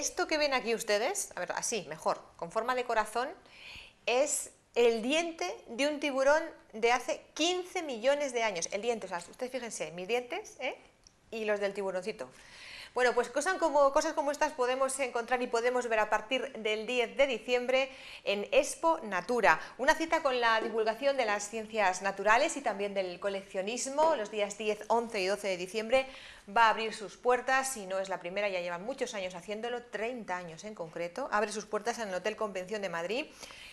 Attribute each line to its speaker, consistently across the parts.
Speaker 1: Esto que ven aquí ustedes, a ver, así, mejor, con forma de corazón, es el diente de un tiburón de hace 15 millones de años. El diente, o sea, ustedes fíjense, mis dientes ¿eh? y los del tiburoncito. Bueno, pues cosas como, estas podemos encontrar y podemos ver a partir del 10 de diciembre en Expo Natura, una cita con la divulgación de las ciencias naturales y también del coleccionismo. Los días 10, 11 y 12 de diciembre va a abrir sus puertas, si no es la primera, ya llevan muchos años haciéndolo, 30 años en concreto, abre sus puertas en el Hotel Convención de Madrid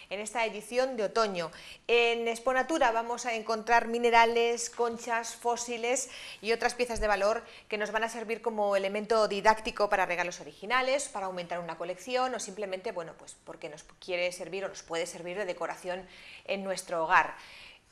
Speaker 1: en esta edición de otoño. En Exponatura vamos a encontrar minerales, conchas, fósiles y otras piezas de valor que nos van a servir como elemento didáctico para regalos originales, para aumentar una colección o simplemente, bueno, pues porque nos quiere servir o nos puede servir de decoración en nuestro hogar.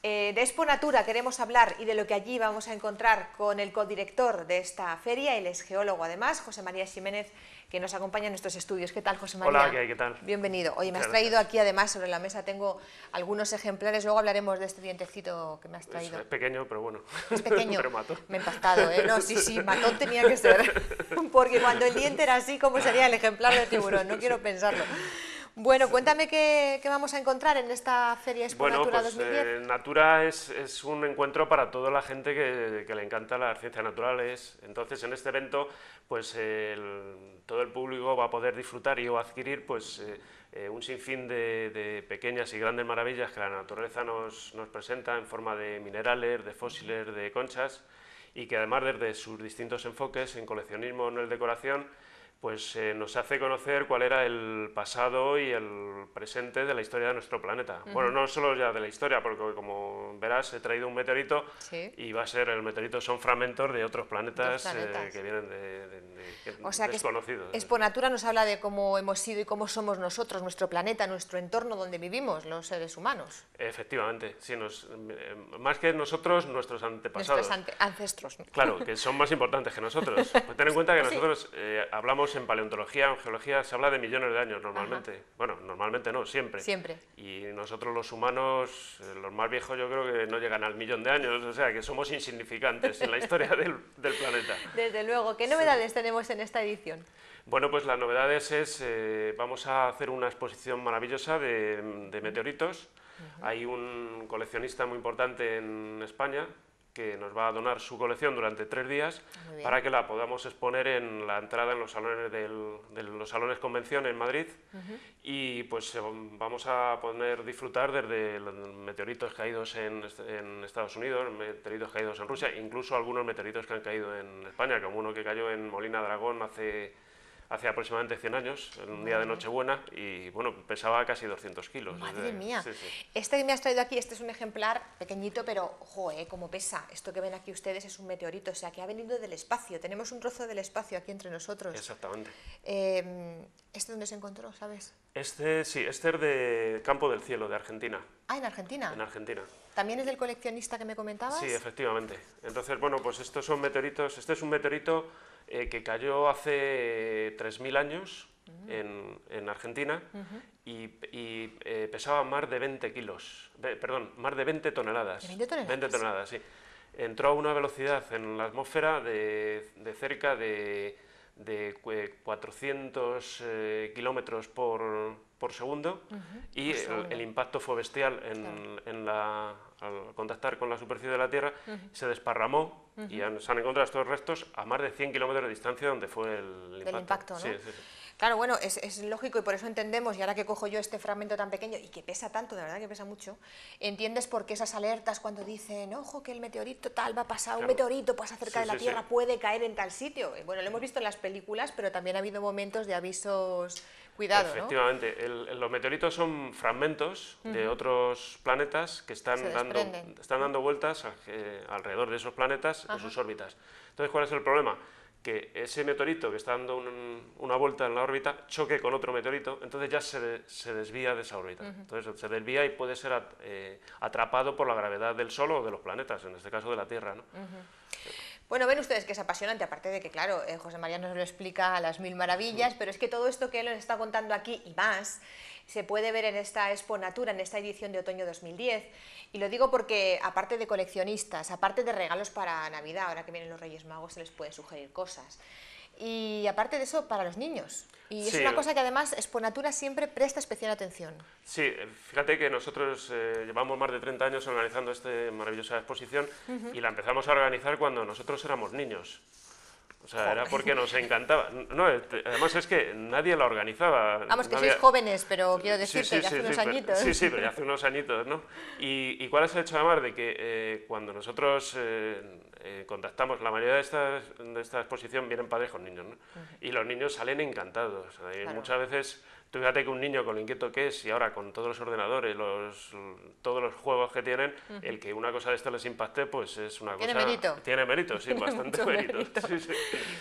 Speaker 1: Eh, de Expo Natura queremos hablar y de lo que allí vamos a encontrar con el codirector de esta feria, el es geólogo además, José María Jiménez, que nos acompaña en nuestros estudios. ¿Qué tal, José María? Hola, ¿qué, tal? Bienvenido. Oye, me has traído aquí además sobre la mesa, tengo algunos ejemplares, luego hablaremos de este dientecito que me has traído. Es
Speaker 2: pequeño, pero bueno. Es pequeño. pero Me he impactado, ¿eh? No, sí, sí, matón tenía que ser. Porque cuando el diente era así, ¿cómo sería el ejemplar de tiburón? No quiero pensarlo.
Speaker 1: Bueno, cuéntame qué, vamos a encontrar en esta Feria Expo Natura 2010. Pues,
Speaker 2: eh, Natura es, un encuentro para toda la gente que, le encanta las ciencias naturales. Entonces, en este evento, pues todo el público va a poder disfrutar y adquirir pues, eh, eh, un sinfín de, pequeñas y grandes maravillas que la naturaleza nos, presenta en forma de minerales, de fósiles, de conchas y que además desde sus distintos enfoques en coleccionismo en el decoración pues eh, nos hace conocer cuál era el pasado y el presente de la historia de nuestro planeta. Bueno, no solo ya de la historia, porque como verás he traído un meteorito y va a ser el meteorito, son fragmentos de otros planetas, eh, que vienen de, de, o sea, desconocidos. Que es,
Speaker 1: Exponatura nos habla de cómo hemos sido y cómo somos nosotros, nuestro planeta, nuestro entorno donde vivimos, los seres humanos.
Speaker 2: Efectivamente, eh, más que nosotros, nuestros antepasados. Nuestros ancestros. Claro, que son más importantes que nosotros. Pues ten en cuenta que nosotros hablamos en paleontología, en geología, se habla de millones de años normalmente. Bueno, normalmente no, siempre. Siempre. Y nosotros los humanos, eh, los más viejos, yo creo que no llegan al millón de años, o sea, que somos insignificantes en la historia del, planeta.
Speaker 1: Desde luego. ¿Qué novedades tenemos en esta edición?
Speaker 2: Bueno, pues las novedades es, eh, vamos a hacer una exposición maravillosa de, meteoritos. Hay un coleccionista muy importante en España, que nos va a donar su colección durante tres días ah, para que la podamos exponer en la entrada en los salones de los salones convención en Madrid y pues eh, vamos a poder disfrutar desde meteoritos caídos en, en, Estados Unidos, meteoritos caídos en Rusia, incluso algunos meteoritos que han caído en España, como uno que cayó en Molina Dragón hace hace aproximadamente 100 años, en un día de Nochebuena, y bueno, pesaba casi 200 kilos. Madre mía.
Speaker 1: Este que me has traído aquí, este es un ejemplar pequeñito, pero ojo, ¿eh? Cómo pesa. Esto que ven aquí ustedes es un meteorito, o sea, que ha venido del espacio. Tenemos un trozo del espacio aquí entre nosotros. Exactamente. Em, ¿Este dónde se encontró, sabes?
Speaker 2: Este, sí, este es de Campo del Cielo, de Argentina.
Speaker 1: Ah, en Argentina. En Argentina. ¿También es del coleccionista que me comentabas? Sí,
Speaker 2: efectivamente. Entonces, bueno, pues estos son meteoritos, este es un meteorito eh, que cayó hace 3.000 años en, Argentina y, eh, pesaba más de 20 kilos, perdón, más de 20 toneladas. 20 toneladas? sí. Entró a una velocidad en la atmósfera de, cerca de, 400 eh, kilómetros por, por segundo y El, impacto fue bestial en, al contactar con la superficie de la Tierra, se desparramó y se han encontrado estos restos a más de 100 kilómetros de distancia donde fue el impacto.
Speaker 1: Claro, bueno, es, lógico y por eso entendemos, y ahora que cojo yo este fragmento tan pequeño y que pesa tanto, de verdad que pesa mucho, entiendes por qué esas alertas cuando dicen, ojo, que el meteorito tal va a pasar, un meteorito pasa cerca de la Tierra, puede caer en tal sitio. Bueno, lo hemos visto en las películas, pero también ha habido momentos de avisos Cuidado, Efectivamente,
Speaker 2: los meteoritos son fragmentos de otros planetas que están, dando, están dando vueltas eh, alrededor de esos planetas en sus órbitas. Entonces, ¿cuál es el problema? que ese meteorito que está dando una vuelta en la órbita choque con otro meteorito, entonces ya se, desvía de esa órbita. Entonces se desvía y puede ser eh, atrapado por la gravedad del Sol o de los planetas, en este caso de la Tierra. ¿no?
Speaker 1: Bueno, ven ustedes que es apasionante, aparte de que, claro, eh, José María nos lo explica a las mil maravillas, pero es que todo esto que él nos está contando aquí y más se puede ver en esta Expo en esta edición de otoño 2010. Y lo digo porque, aparte de coleccionistas, aparte de regalos para Navidad, ahora que vienen los Reyes Magos, se les puede sugerir cosas y aparte de eso, para los niños. Y es una cosa que además Exponatura siempre presta especial atención.
Speaker 2: Sí, fíjate que nosotros eh, llevamos más de 30 años organizando esta maravillosa exposición y la empezamos a organizar cuando nosotros éramos niños. O sea, era porque nos encantaba. No, este, además es que nadie la organizaba. Vamos, que sois
Speaker 1: jóvenes, pero quiero decirte hace unos añitos. sí, sí, pero hace
Speaker 2: unos añitos, ¿no? Y, y cuál es el hecho, además, de que eh, cuando nosotros eh, eh, contactamos, la mayoría de, estas, de esta exposición vienen padres con niños, ¿no? Y los niños salen encantados. Muchas veces Tú fíjate que un niño con lo inquieto que es y ahora con todos los ordenadores, los, todos los juegos que tienen, el que una cosa de esto les impacte, pues es una ¿Tiene Mérito? Tiene mérito. Sí, bastante mérito.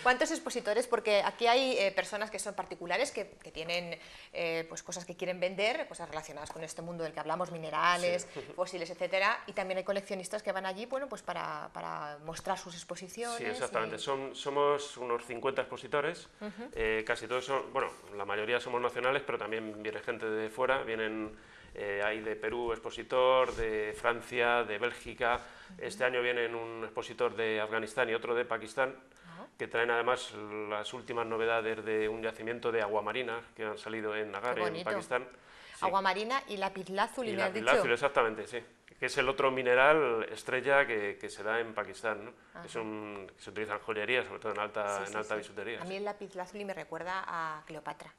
Speaker 1: ¿Cuántos expositores? Porque aquí hay eh, personas que son particulares, que, tienen eh, pues cosas que quieren vender, cosas relacionadas con este mundo del que hablamos, minerales, fósiles, etcétera, y también hay coleccionistas que van allí, bueno, pues para, mostrar sus exposiciones. Sí, exactamente.
Speaker 2: Son, somos unos 50 expositores, eh, casi todos son, bueno, la mayoría somos nacionales, pero también viene gente de fuera, vienen eh, hay de Perú expositor, de Francia, de Bélgica. Este año vienen un expositor de Afganistán y otro de Pakistán, ah. que traen además las últimas novedades de un yacimiento de marina que han salido en Nagar, en Pakistán. agua
Speaker 1: Aguamarina y lapislázuli, y me has dicho.
Speaker 2: exactamente, sí. Que es el otro mineral estrella que, se da en Pakistán, ¿no? Es un, que se utiliza en joyería, sobre todo en alta, en alta bisutería. A mí
Speaker 1: el lapislázuli me recuerda a Cleopatra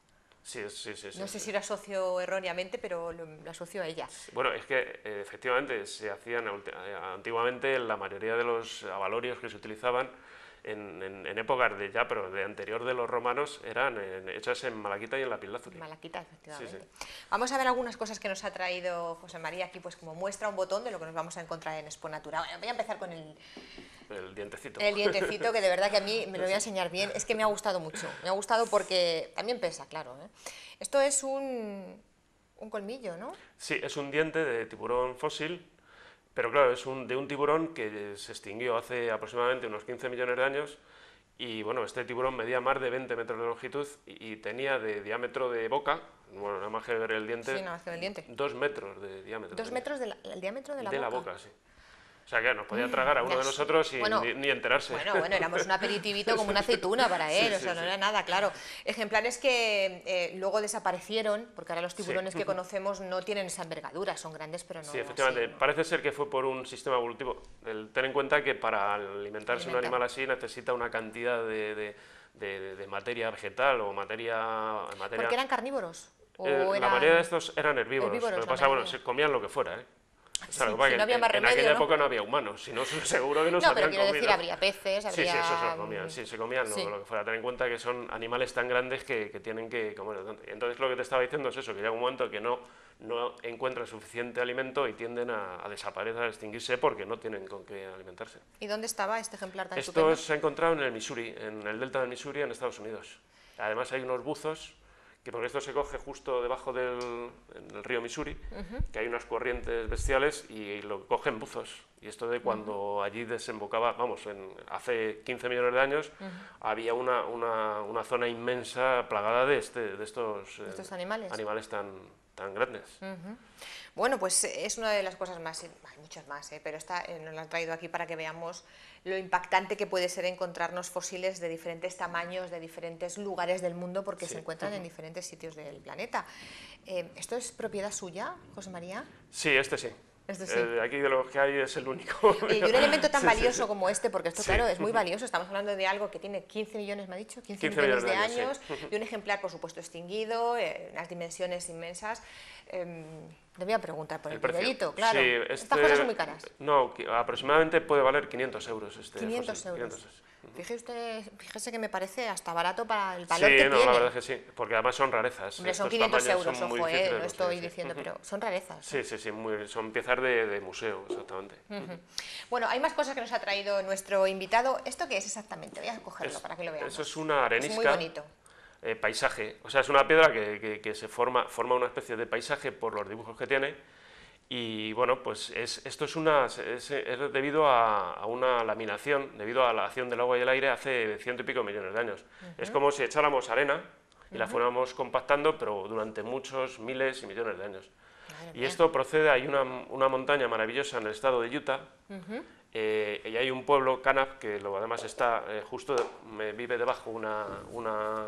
Speaker 1: no sé si lo asocio erróneamente, pero lo, asocio a ella.
Speaker 2: Bueno, es que eh, efectivamente se hacían eh, antiguamente la mayoría de los avalorios que se utilizaban en, épocas de ya, pero de anterior de los romanos, eran eh, hechas en malaquita y en lapislázuli.
Speaker 1: Malaquita, efectivamente. Vamos a ver algunas cosas que nos ha traído José María aquí, pues como muestra un botón de lo que nos vamos a encontrar en Expo Natura. voy a empezar con el... dientecito. El dientecito, que de verdad que a mí me lo voy a enseñar bien. Es que me ha gustado mucho. Me ha gustado porque también pesa, claro. ¿eh? Esto es un, un colmillo, ¿no?
Speaker 2: Sí, es un diente de tiburón fósil pero claro, es un, de un tiburón que se extinguió hace aproximadamente unos 15 millones de años y bueno, este tiburón medía más de 20 metros de longitud y, tenía de diámetro de boca, bueno, nada más que ver el diente, dos metros de diámetro. Dos metros
Speaker 1: del diámetro de la boca. De la boca,
Speaker 2: sí. O sea, que nos podía mm, tragar a uno de nosotros y ni, enterarse. Bueno, bueno, éramos un aperitivito como una aceituna para él, o sea, no era
Speaker 1: nada, claro. Ejemplares que eh, luego desaparecieron, porque ahora los tiburones que conocemos no tienen esa envergadura, son grandes, pero no. Sí, efectivamente.
Speaker 2: Parece ser que fue por un sistema evolutivo. El, ten en cuenta que para alimentarse un animal así necesita una cantidad de, de, materia vegetal o materia, materia. Porque eran
Speaker 1: carnívoros. Eh, la mayoría de
Speaker 2: estos eran herbívoros. herbívoros lo que pasa, bueno, se comían lo que fuera, ¿eh? había en, aquella época no había humanos, sino seguro que no, pero quiero decir, habría
Speaker 1: peces, habría... Sí, sí, eso se comían,
Speaker 2: sí, se comían lo, que fuera. Ten en cuenta que son animales tan grandes que, tienen que comer. Entonces lo que te estaba diciendo es eso, que llega un momento que no, no encuentran suficiente alimento y tienden a, desaparecer, a extinguirse porque no tienen con qué alimentarse.
Speaker 1: ¿Y dónde estaba este ejemplar tan Esto se
Speaker 2: ha encontrado en el Missouri, en el delta del Missouri, en Estados Unidos. Además hay unos buzos que porque esto se coge justo debajo del, río Missouri, que hay unas corrientes bestiales y, lo cogen buzos. Y esto de cuando allí desembocaba, vamos, en, hace 15 millones de años, había una, una, zona inmensa plagada de, este, de estos, eh, animales? animales tan, tan grandes.
Speaker 1: Bueno, pues eh, es una de las cosas más, hay muchas más, eh, pero esta eh, nos la han traído aquí para que veamos lo impactante que puede ser encontrarnos fósiles de diferentes tamaños, de diferentes lugares del mundo, porque se encuentran en diferentes sitios del planeta. ¿Esto es propiedad suya, José María?
Speaker 2: Sí, este sí. Eh, aquí de que hay es el único. y un elemento tan valioso como este, porque esto, claro, es muy
Speaker 1: valioso, estamos hablando de algo que tiene 15 millones, me ha dicho, 15, millones, de años, y un ejemplar, por supuesto, extinguido, eh, unas dimensiones inmensas. Eh, em, te voy a preguntar por el, primerito, claro. Estas cosas son este muy caras.
Speaker 2: No, aproximadamente puede valer 500 euros este 500 euros.
Speaker 1: Fíjese, que me parece hasta barato para el valor sí, que tiene. Sí, la verdad
Speaker 2: es que sí, porque además son rarezas. son 500 euros, ojo, eh, estoy diciendo, pero
Speaker 1: son rarezas. Sí,
Speaker 2: sí, sí, son piezas de, museo, exactamente.
Speaker 1: Bueno, hay más cosas que nos ha traído nuestro invitado. ¿Esto qué es exactamente? Voy a cogerlo para que lo veamos.
Speaker 2: Eso es una arenisca. Es muy bonito. Eh, paisaje, o sea, es una piedra que, que, se forma, forma una especie de paisaje por los dibujos que tiene, y bueno, pues esto es, una, es, debido a, una laminación, debido a la acción del agua y el aire hace ciento y pico millones de años. Es como si echáramos arena y la fuéramos compactando, pero durante muchos miles y millones de años. y esto procede, hay una, una, montaña maravillosa en el estado de Utah, eh, y hay un pueblo, Canap, que además está eh, justo, eh, vive debajo una, una,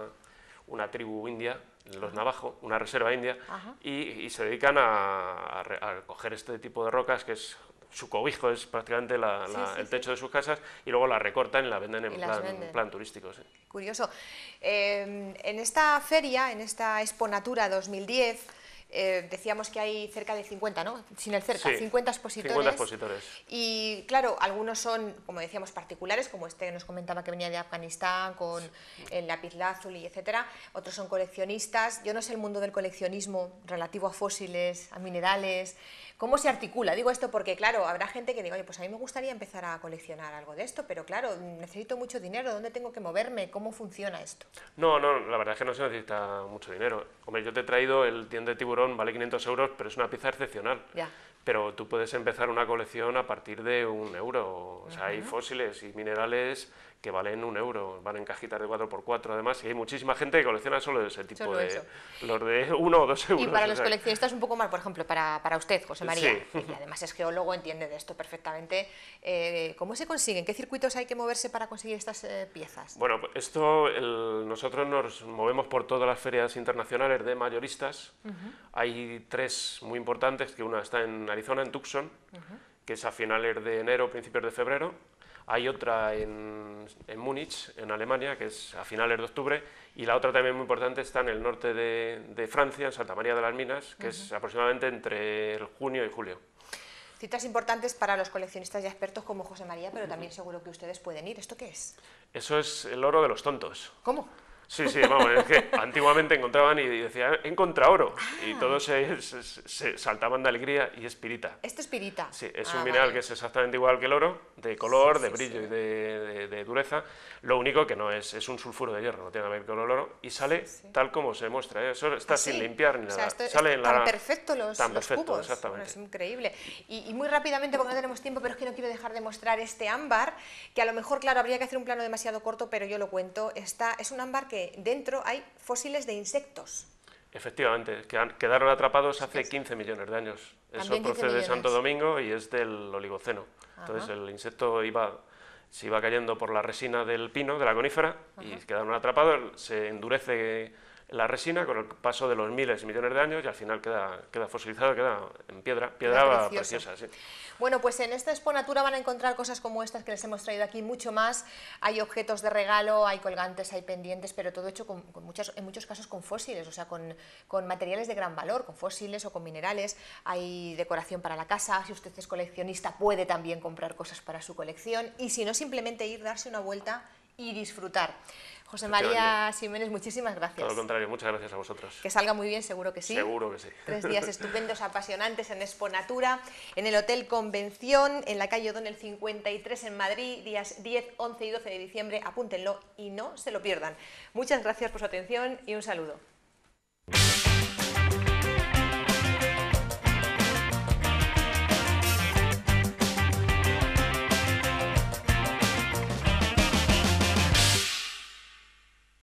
Speaker 2: una tribu india, los Navajo, una reserva india, y, se dedican a, coger este tipo de rocas que es su cobijo es prácticamente la, el techo de sus casas y luego la recortan y la venden en plan, turístico.
Speaker 1: Curioso. Eh, en esta feria, en esta Exponatura 2010, eh, decíamos que hay cerca de 50, ¿no? Sin el cerca, 50, expositores, 50 expositores. Y claro, algunos son, como decíamos, particulares, como este que nos comentaba que venía de Afganistán con lápiz azul y etcétera. Otros son coleccionistas. Yo no sé el mundo del coleccionismo relativo a fósiles, a minerales. ¿Cómo se articula? Digo esto porque, claro, habrá gente que diga, oye, pues a mí me gustaría empezar a coleccionar algo de esto, pero claro, necesito mucho dinero, ¿dónde tengo que moverme? ¿Cómo funciona esto?
Speaker 2: No, no, la verdad es que no se necesita mucho dinero. como yo te he traído el tienda de tiburón vale 500 euros, pero es una pizza excepcional pero tú puedes empezar una colección a partir de un euro. O sea, hay fósiles y minerales que valen un euro, van en cajitas de 4x4 además, y hay muchísima gente que colecciona solo ese tipo de... Los de uno o dos euros. Y para los
Speaker 1: coleccionistas un poco más, por ejemplo, para, para usted, José María, que además es geólogo, entiende de esto perfectamente, eh, ¿cómo se consiguen? ¿Qué circuitos hay que moverse para conseguir estas eh, piezas?
Speaker 2: Bueno, pues esto, nosotros nos movemos por todas las ferias internacionales de mayoristas, hay tres muy importantes, que una está en Arizona, en Tucson, que es a finales de enero, principios de febrero. Hay otra en, Múnich, en Alemania, que es a finales de octubre. Y la otra también muy importante está en el norte de, Francia, en Santa María de las Minas, que es aproximadamente entre junio y julio
Speaker 1: citas importantes para los coleccionistas y expertos como José María, pero también seguro que ustedes pueden ir. ¿Esto qué es?
Speaker 2: Eso es el oro de los tontos. ¿Cómo? Sí, sí, vamos, es que antiguamente encontraban y decían, encontra oro. Y ah. todos se, saltaban de alegría y espirita.
Speaker 1: Esto es pirita.
Speaker 2: Sí, es ah, un mineral que es exactamente igual que el oro, de color, de brillo y de, dureza. Lo único que no es, es un sulfuro de hierro, no tiene nada que ver con el oro. Y sale tal como se muestra, eso está ah, sin limpiar ni nada. sale en la... perfecto los, tan cubos. Exactamente. es
Speaker 1: increíble. Y, muy rápidamente, porque no tenemos tiempo, pero es que no quiero dejar de mostrar este ámbar, que a lo mejor, claro, habría que hacer un plano demasiado corto, pero yo lo cuento. Está, es un ámbar que dentro hay fósiles de insectos.
Speaker 2: Efectivamente, quedaron atrapados hace 15 millones de años. Eso procede de Santo Domingo y es del Oligoceno. Entonces el insecto iba, se iba cayendo por la resina del pino, de la conífera, y quedaron atrapados, se endurece la resina con el paso de los miles y millones de años y al final queda, queda fosilizada, queda en piedra, piedra preciosa.
Speaker 1: Bueno, pues en esta exponatura van a encontrar cosas como estas que les hemos traído aquí, mucho más. Hay objetos de regalo, hay colgantes, hay pendientes, pero todo hecho en muchos casos con fósiles, o sea, con, con, materiales de gran valor, con fósiles o con minerales. Hay decoración para la casa, si usted es coleccionista puede también comprar cosas para su colección y si no, simplemente ir, darse una vuelta y disfrutar. José María Jiménez, muchísimas gracias. Todo lo
Speaker 2: contrario, muchas gracias a vosotros.
Speaker 1: Que salga muy bien, seguro que sí. Seguro
Speaker 2: que sí. Tres días estupendos,
Speaker 1: apasionantes en Exponatura, en el Hotel Convención, en la calle O'Donnell 53 en Madrid, días 10, 11 y 12 de diciembre. Apúntenlo y no se lo pierdan. Muchas gracias por su atención y un saludo.